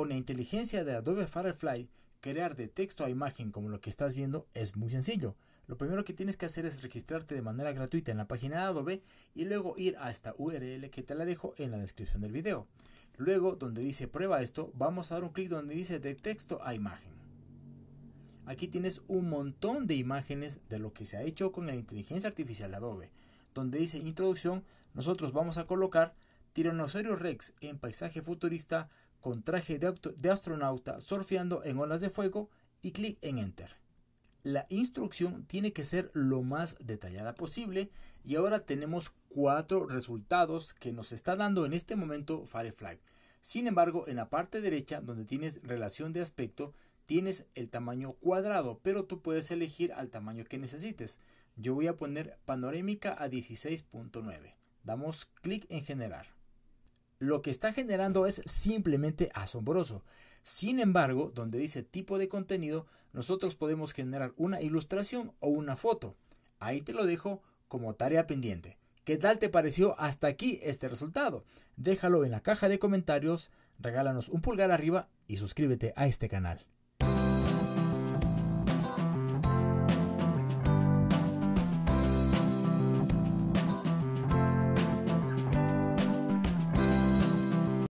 Con la inteligencia de Adobe Firefly, crear de texto a imagen como lo que estás viendo es muy sencillo. Lo primero que tienes que hacer es registrarte de manera gratuita en la página de Adobe y luego ir a esta URL que te la dejo en la descripción del video. Luego, donde dice prueba esto, vamos a dar un clic donde dice de texto a imagen. Aquí tienes un montón de imágenes de lo que se ha hecho con la inteligencia artificial de Adobe. Donde dice introducción, nosotros vamos a colocar Tyrannosaurus Rex en paisaje futurista con traje de, astronauta surfeando en olas de fuego y clic en Enter. La instrucción tiene que ser lo más detallada posible y ahora tenemos cuatro resultados que nos está dando en este momento Firefly. Sin embargo, en la parte derecha donde tienes relación de aspecto, tienes el tamaño cuadrado, pero tú puedes elegir al tamaño que necesites. Yo voy a poner panorámica a 16.9. Damos clic en generar. Lo que está generando es simplemente asombroso. Sin embargo, donde dice tipo de contenido, nosotros podemos generar una ilustración o una foto. Ahí te lo dejo como tarea pendiente. ¿Qué tal te pareció hasta aquí este resultado? Déjalo en la caja de comentarios, regálanos un pulgar arriba y suscríbete a este canal.